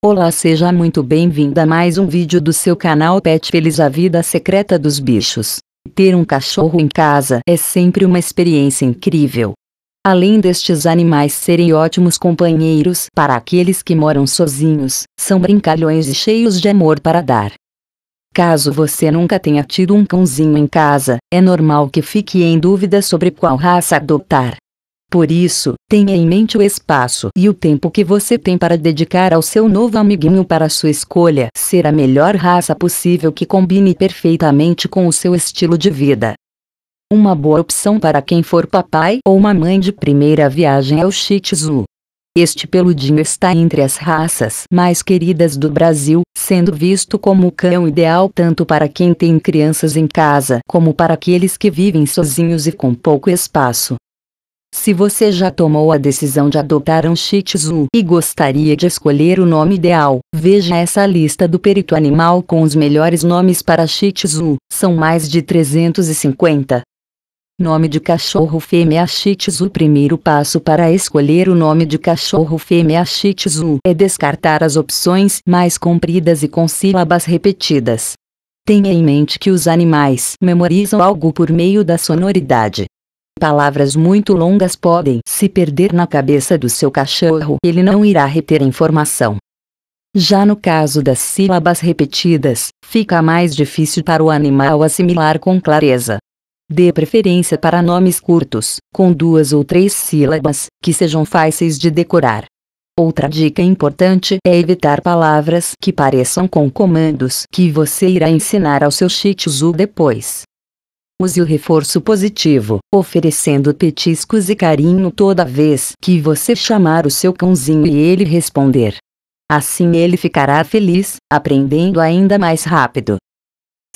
Olá seja muito bem-vinda a mais um vídeo do seu canal Pet Feliz A Vida Secreta dos Bichos. Ter um cachorro em casa é sempre uma experiência incrível. Além destes animais serem ótimos companheiros para aqueles que moram sozinhos, são brincalhões e cheios de amor para dar. Caso você nunca tenha tido um cãozinho em casa, é normal que fique em dúvida sobre qual raça adotar. Por isso, tenha em mente o espaço e o tempo que você tem para dedicar ao seu novo amiguinho para sua escolha ser a melhor raça possível que combine perfeitamente com o seu estilo de vida. Uma boa opção para quem for papai ou mamãe de primeira viagem é o Shih Tzu. Este peludinho está entre as raças mais queridas do Brasil, sendo visto como o cão ideal tanto para quem tem crianças em casa como para aqueles que vivem sozinhos e com pouco espaço. Se você já tomou a decisão de adotar um Shih Tzu e gostaria de escolher o nome ideal, veja essa lista do perito animal com os melhores nomes para Shih Tzu, são mais de 350. Nome de cachorro fêmea Shih Tzu O primeiro passo para escolher o nome de cachorro fêmea Shih Tzu é descartar as opções mais compridas e com sílabas repetidas. Tenha em mente que os animais memorizam algo por meio da sonoridade. Palavras muito longas podem se perder na cabeça do seu cachorro, ele não irá reter a informação. Já no caso das sílabas repetidas, fica mais difícil para o animal assimilar com clareza. Dê preferência para nomes curtos, com duas ou três sílabas, que sejam fáceis de decorar. Outra dica importante é evitar palavras que pareçam com comandos que você irá ensinar ao seu Shih Tzu depois. Use o reforço positivo, oferecendo petiscos e carinho toda vez que você chamar o seu cãozinho e ele responder. Assim ele ficará feliz, aprendendo ainda mais rápido.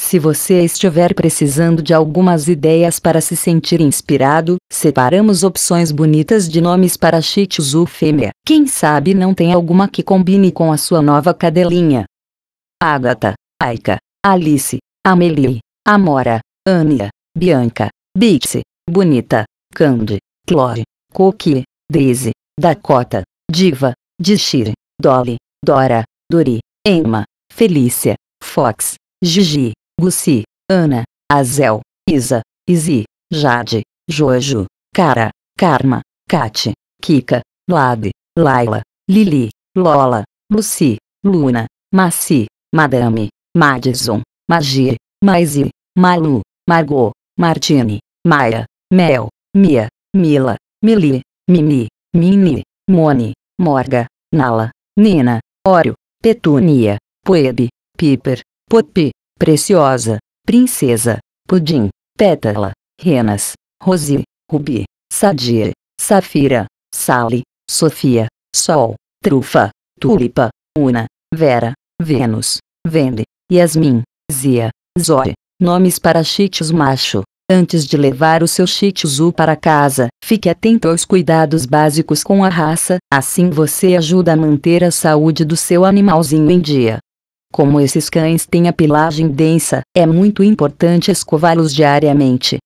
Se você estiver precisando de algumas ideias para se sentir inspirado, separamos opções bonitas de nomes para Shih fêmea. Quem sabe não tem alguma que combine com a sua nova cadelinha. Agatha, Aika, Alice, Amelie, Amora, Ania, Bianca, Bixi, Bonita, Candy, Chloe, Cookie, Daisy, Dakota, Diva, Dishir, Dolly, Dora, Dori, Emma, Felícia, Fox, Gigi, Lucy, Ana, Azel, Isa, Izzy, Jade, Jojo, Cara, Karma, Kate, Kika, Lab, Laila, Lili, Lola, Lucy, Luna, Maci, Madame, Madison, Magi, Maisie, Malu, Margot, Martini, Maia, Mel, Mia, Mila, Mili, Mimi, Mini, Moni, Morga, Nala, Nina, Ório, Petúnia, Poebe, Piper, Popi, Preciosa, Princesa, Pudim, Pétala, Renas, Rosi, Rubi, Sadie, Safira, Sally, Sofia, Sol, Trufa, Tulipa, Una, Vera, Vênus, Vende, Yasmin, Zia, Zoe. Nomes para Shih macho. Antes de levar o seu Shih para casa, fique atento aos cuidados básicos com a raça, assim você ajuda a manter a saúde do seu animalzinho em dia. Como esses cães têm a pelagem densa, é muito importante escová-los diariamente.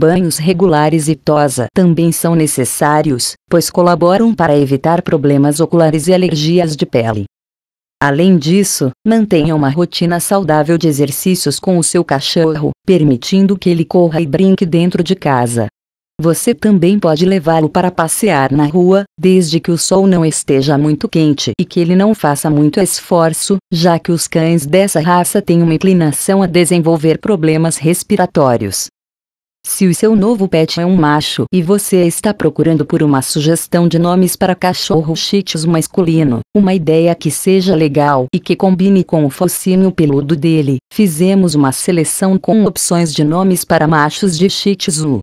Banhos regulares e tosa também são necessários, pois colaboram para evitar problemas oculares e alergias de pele. Além disso, mantenha uma rotina saudável de exercícios com o seu cachorro, permitindo que ele corra e brinque dentro de casa. Você também pode levá-lo para passear na rua, desde que o sol não esteja muito quente e que ele não faça muito esforço, já que os cães dessa raça têm uma inclinação a desenvolver problemas respiratórios. Se o seu novo pet é um macho e você está procurando por uma sugestão de nomes para cachorro shih masculino, uma ideia que seja legal e que combine com o focinho peludo dele, fizemos uma seleção com opções de nomes para machos de chitzu: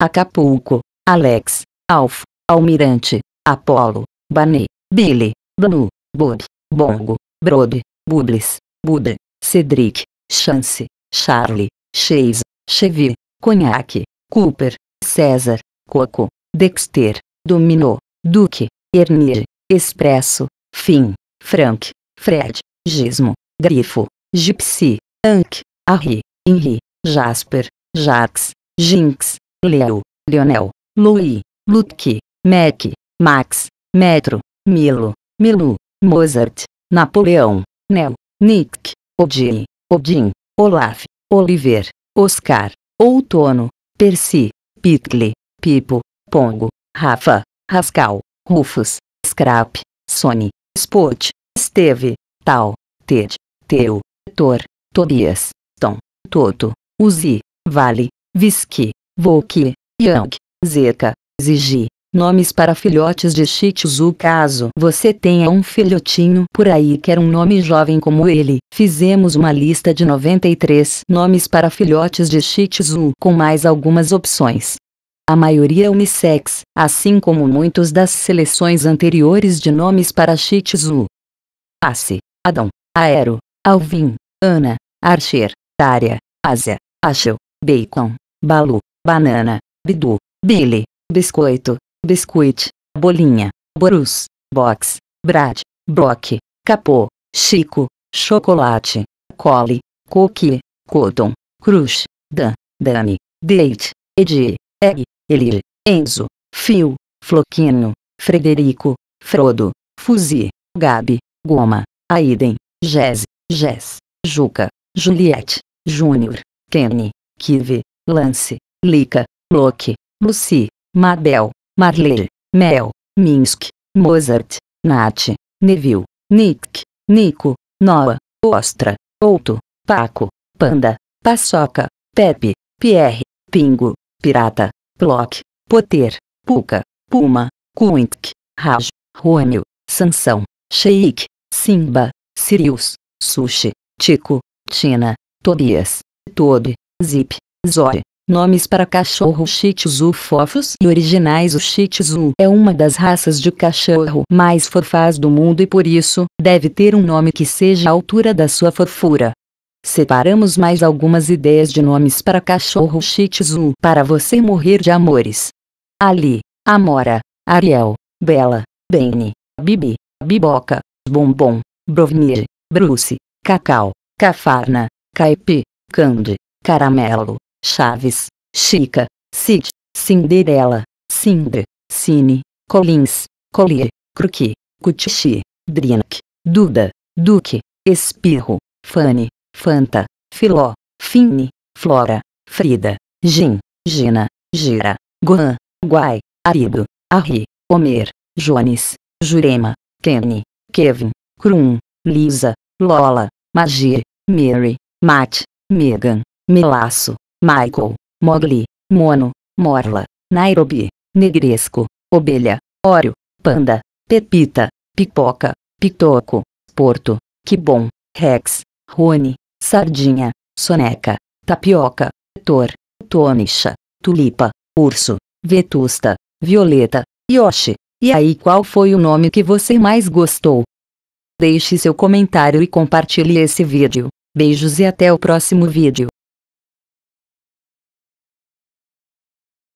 Acapulco, Alex, Alf, Almirante, Apollo, Bané, Billy, Banu, Bob, Bongo, Brody, Bublis, Buda, Cedric, Chance, Charlie, Chase, Chevy, Cognac, Cooper, César, Coco, Dexter, Dominó, Duque, Ernie, Expresso, Fim, Frank, Fred, Gismo, Grifo, Gipsy, Ank, Harry, Henry, Jasper, Jax, Jinx, Leo, Lionel, Louis, Lutke, Mac, Max, Metro, Milo, Milu, Mozart, Napoleão, Nel, Nick, Odin, Odin, Olaf, Oliver, Oscar, Outono, Percy, Pitley, Pipo, Pongo, Rafa, Rascal, Rufus, Scrap, Sony, Spot, Steve, Tal, Ted, Teu, Tor, Tobias, Tom, Toto, Uzi, Vale, Visky, Volk, Young, Zeca, Zigi, Nomes para filhotes de Shih Tzu Caso você tenha um filhotinho por aí quer um nome jovem como ele, fizemos uma lista de 93 nomes para filhotes de Shih Tzu com mais algumas opções. A maioria unissex, assim como muitos das seleções anteriores de nomes para Shih Tzu. Ace, Adão, Aero, Alvin, Ana, Archer, Tária, Ásia, Ashel, Bacon, Balu, Banana, Bidu, Billy, Biscoito, Biscuit, Bolinha, Borus, Box, Brad, Brock, Capô, Chico, Chocolate, Cole, Cookie, Cotton, Crush, Dan, Dani, Date, Edi, Egg, Elir, Enzo, Fio, Floquino, Frederico, Frodo, Fuzi, Gabi, Goma, Aiden, Jez, Jess, Juca, Juliette, Júnior, Kenny, Kive, Lance, Lica, Loki, Lucy, Mabel, Marley, Mel, Minsk, Mozart, Nat, Neville, Nick, Nico, Noah, Ostra, Outo, Paco, Panda, Paçoca, Pepe, Pierre, Pingo, Pirata, Plock, Poter, Puka, Puma, Quink, Raj, Rônio, Sansão, Sheik, Simba, Sirius, Sushi, Tico, Tina, Tobias, Todi, Zip, Zoe, Nomes para cachorro Shih Tzu fofos e originais O Shih Tzu é uma das raças de cachorro mais fofas do mundo e por isso, deve ter um nome que seja à altura da sua fofura. Separamos mais algumas ideias de nomes para cachorro Shih Tzu para você morrer de amores. Ali, Amora, Ariel, Bela, Benny, Bibi, Biboca, Bombom, Brovnir, Bruce, Cacau, Cafarna, Caipi, Candy, Caramelo. Chaves, Chica, Cid, Cinderela, Cindre, Cine, Collins, Collier, Cruqui, Cutichi, Drink, Duda, Duque, Espirro, Fanny, Fanta, Filó, Fini, Flora, Frida, Gin, Gina, Gira, Guan, Guai, Arido, Arri, Homer, Jones, Jurema, Kenny, Kevin, Krum, Lisa, Lola, Magir, Mary, Matt, Megan, Melaço, Michael, Mogli, Mono, Morla, Nairobi, Negresco, obelha, Óreo, Panda, Pepita, Pipoca, Pitoco, Porto, Kibon, Rex, Rony, Sardinha, Soneca, Tapioca, Tor, tonixa, Tulipa, Urso, Vetusta, Violeta, Yoshi. E aí qual foi o nome que você mais gostou? Deixe seu comentário e compartilhe esse vídeo. Beijos e até o próximo vídeo.